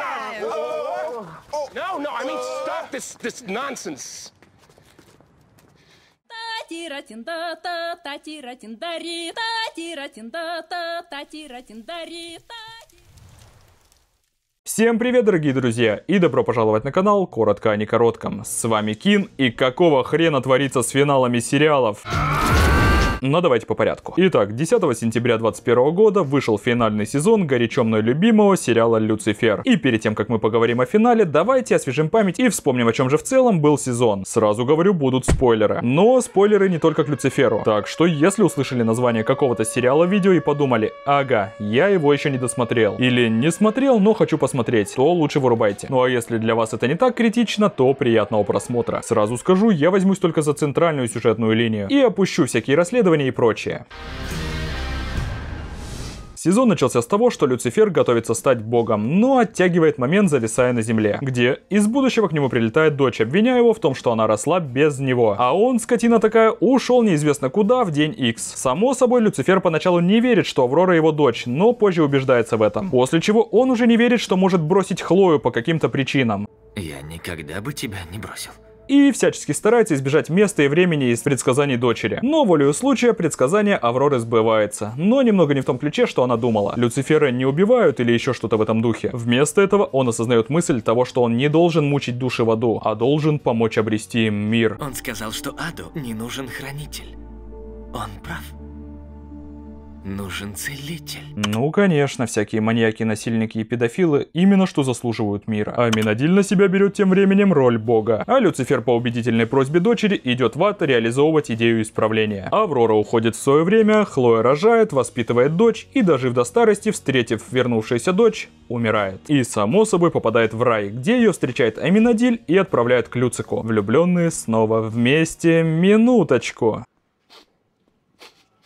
time. Oh, oh, no, no, I mean stop this this nonsense. Всем привет, дорогие друзья, и добро пожаловать на канал Коротко а не некоротком. С вами Кин, и какого хрена творится с финалами сериалов? Но давайте по порядку. Итак, 10 сентября 2021 года вышел финальный сезон горячо мной любимого сериала «Люцифер». И перед тем, как мы поговорим о финале, давайте освежим память и вспомним, о чем же в целом был сезон. Сразу говорю, будут спойлеры. Но спойлеры не только к Люциферу. Так что, если услышали название какого-то сериала видео и подумали, ага, я его еще не досмотрел. Или не смотрел, но хочу посмотреть, то лучше вырубайте. Ну а если для вас это не так критично, то приятного просмотра. Сразу скажу, я возьмусь только за центральную сюжетную линию и опущу всякие расследования расследования и прочее. Сезон начался с того, что Люцифер готовится стать богом, но оттягивает момент, зависая на земле, где из будущего к нему прилетает дочь, обвиняя его в том, что она росла без него. А он, скотина такая, ушел неизвестно куда в день X. Само собой, Люцифер поначалу не верит, что Аврора его дочь, но позже убеждается в этом. После чего он уже не верит, что может бросить Хлою по каким-то причинам. Я никогда бы тебя не бросил и всячески старается избежать места и времени из предсказаний дочери. Но волею случая предсказание Авроры сбывается, но немного не в том ключе, что она думала. Люцифера не убивают или еще что-то в этом духе. Вместо этого он осознает мысль того, что он не должен мучить души в аду, а должен помочь обрести им мир. Он сказал, что аду не нужен хранитель. Он прав нужен целитель. Ну, конечно, всякие маньяки, насильники и педофилы именно что заслуживают мира. А Минадиль на себя берет тем временем роль бога. А Люцифер по убедительной просьбе дочери идет в ад реализовывать идею исправления. Аврора уходит в свое время, Хлоя рожает, воспитывает дочь и, дожив до старости, встретив вернувшуюся дочь, умирает. И, само собой, попадает в рай, где ее встречает Аминадиль и отправляет к Люцику. Влюбленные снова вместе. Минуточку.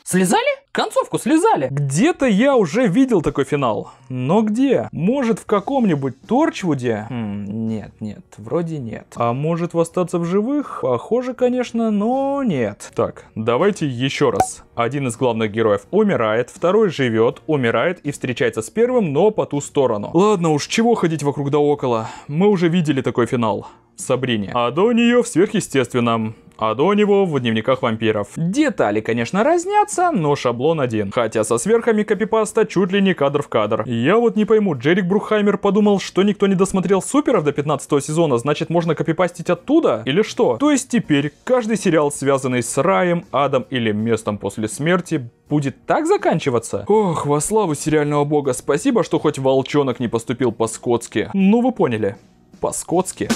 Слезали? концовку слезали. Где-то я уже видел такой финал. Но где? Может в каком-нибудь Торчвуде? Хм, нет, нет, вроде нет. А может в остаться в живых? Похоже, конечно, но нет. Так, давайте еще раз. Один из главных героев умирает, второй живет, умирает и встречается с первым, но по ту сторону. Ладно уж, чего ходить вокруг да около. Мы уже видели такой финал. Сабрине. А до нее в сверхъестественном а до него в дневниках вампиров. Детали, конечно, разнятся, но шаблон один. Хотя со сверхами копипаста чуть ли не кадр в кадр. Я вот не пойму, Джерик Брухаймер подумал, что никто не досмотрел суперов до 15 сезона, значит можно копипастить оттуда? Или что? То есть теперь каждый сериал, связанный с раем, адом или местом после смерти, будет так заканчиваться? Ох, во славу сериального бога, спасибо, что хоть волчонок не поступил по-скотски. Ну вы поняли, по-скотски.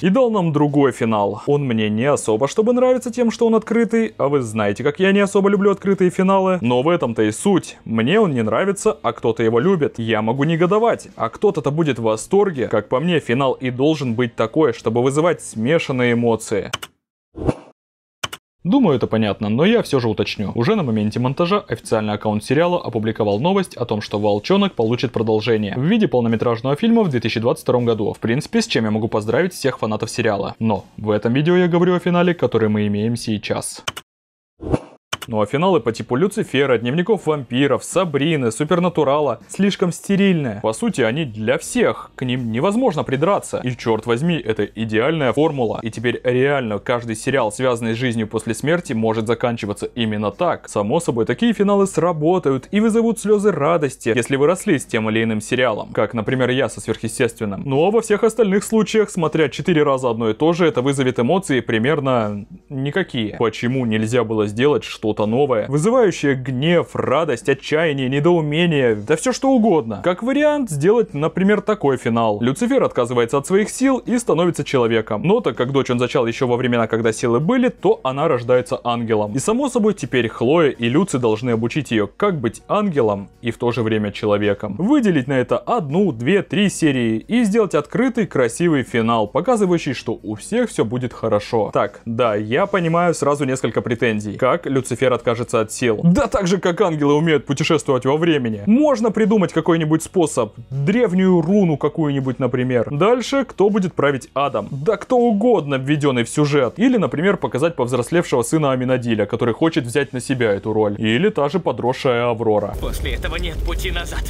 И дал нам другой финал. Он мне не особо, чтобы нравится тем, что он открытый, а вы знаете, как я не особо люблю открытые финалы. Но в этом-то и суть. Мне он не нравится, а кто-то его любит. Я могу негодовать, а кто-то-то будет в восторге. Как по мне, финал и должен быть такой, чтобы вызывать смешанные эмоции. Думаю, это понятно, но я все же уточню. Уже на моменте монтажа официальный аккаунт сериала опубликовал новость о том, что «Волчонок» получит продолжение в виде полнометражного фильма в 2022 году. В принципе, с чем я могу поздравить всех фанатов сериала. Но в этом видео я говорю о финале, который мы имеем сейчас. you ну а финалы по типу Люцифера, Дневников вампиров, Сабрины, Супернатурала слишком стерильные. По сути, они для всех, к ним невозможно придраться. И черт возьми, это идеальная формула. И теперь реально каждый сериал, связанный с жизнью после смерти, может заканчиваться именно так. Само собой, такие финалы сработают и вызовут слезы радости, если вы росли с тем или иным сериалом. Как, например, я со сверхъестественным. Ну а во всех остальных случаях, смотря четыре раза одно и то же, это вызовет эмоции примерно никакие. Почему нельзя было сделать что-то что-то новое, вызывающее гнев, радость, отчаяние, недоумение, да все что угодно. Как вариант сделать, например, такой финал. Люцифер отказывается от своих сил и становится человеком. Но так как дочь он зачал еще во времена, когда силы были, то она рождается ангелом. И само собой теперь Хлоя и Люци должны обучить ее, как быть ангелом и в то же время человеком. Выделить на это одну, две, три серии и сделать открытый красивый финал, показывающий, что у всех все будет хорошо. Так, да, я понимаю сразу несколько претензий. Как Люцифер Люцифер откажется от сил. Да так же, как ангелы умеют путешествовать во времени. Можно придумать какой-нибудь способ. Древнюю руну какую-нибудь, например. Дальше, кто будет править Адам? Да кто угодно, введенный в сюжет. Или, например, показать повзрослевшего сына Аминадиля, который хочет взять на себя эту роль. Или та же подросшая Аврора. После этого нет пути назад.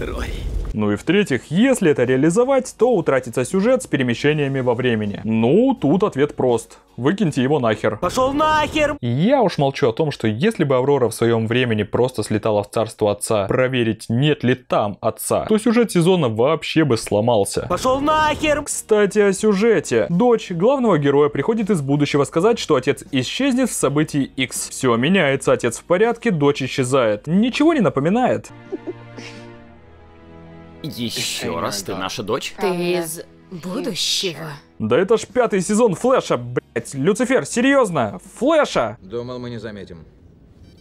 Рори. Ну и в-третьих, если это реализовать, то утратится сюжет с перемещениями во времени. Ну, тут ответ прост. Выкиньте его нахер. Пошел нахер! Я уж молчу о том, что если бы Аврора в своем времени просто слетала в царство отца, проверить, нет ли там отца, то сюжет сезона вообще бы сломался. Пошел нахер! Кстати, о сюжете. Дочь главного героя приходит из будущего сказать, что отец исчезнет в событии X. Все меняется, отец в порядке, дочь исчезает. Ничего не напоминает? Еще раз, ты наша дочь? Ты из будущего. Да это ж пятый сезон Флэша, блять. Люцифер, серьезно, Флэша! Думал, мы не заметим.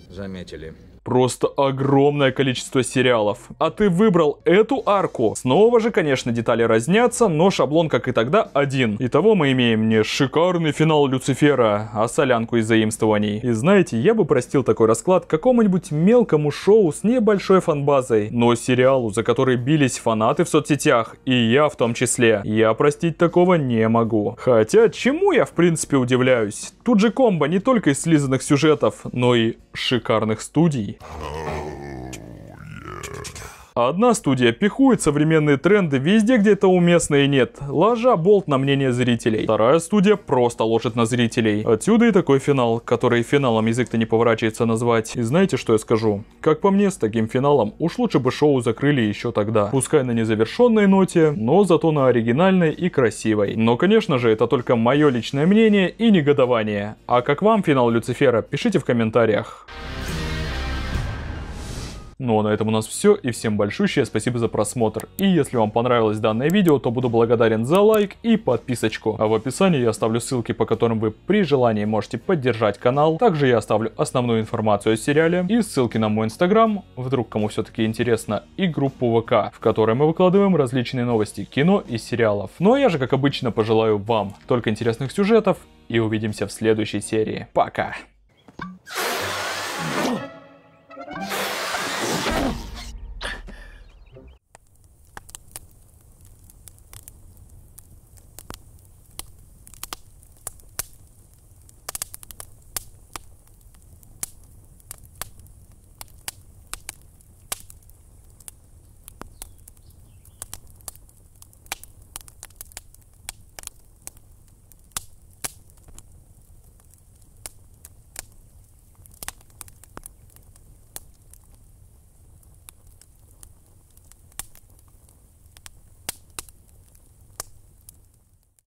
Заметили просто огромное количество сериалов. А ты выбрал эту арку? Снова же, конечно, детали разнятся, но шаблон, как и тогда, один. Итого мы имеем не шикарный финал Люцифера, а солянку из заимствований. И знаете, я бы простил такой расклад какому-нибудь мелкому шоу с небольшой фанбазой, но сериалу, за который бились фанаты в соцсетях, и я в том числе, я простить такого не могу. Хотя, чему я в принципе удивляюсь? Тут же комбо не только из слизанных сюжетов, но и шикарных студий. Одна студия пихует современные тренды везде, где это уместно и нет, ложа болт на мнение зрителей. Вторая студия просто ложит на зрителей. Отсюда и такой финал, который финалом язык-то не поворачивается назвать. И знаете, что я скажу? Как по мне, с таким финалом уж лучше бы шоу закрыли еще тогда. Пускай на незавершенной ноте, но зато на оригинальной и красивой. Но, конечно же, это только мое личное мнение и негодование. А как вам финал Люцифера, пишите в комментариях. Ну а на этом у нас все, и всем большущее спасибо за просмотр. И если вам понравилось данное видео, то буду благодарен за лайк и подписочку. А в описании я оставлю ссылки, по которым вы при желании можете поддержать канал. Также я оставлю основную информацию о сериале и ссылки на мой инстаграм, вдруг кому все-таки интересно, и группу ВК, в которой мы выкладываем различные новости кино и сериалов. Ну а я же, как обычно, пожелаю вам только интересных сюжетов и увидимся в следующей серии. Пока!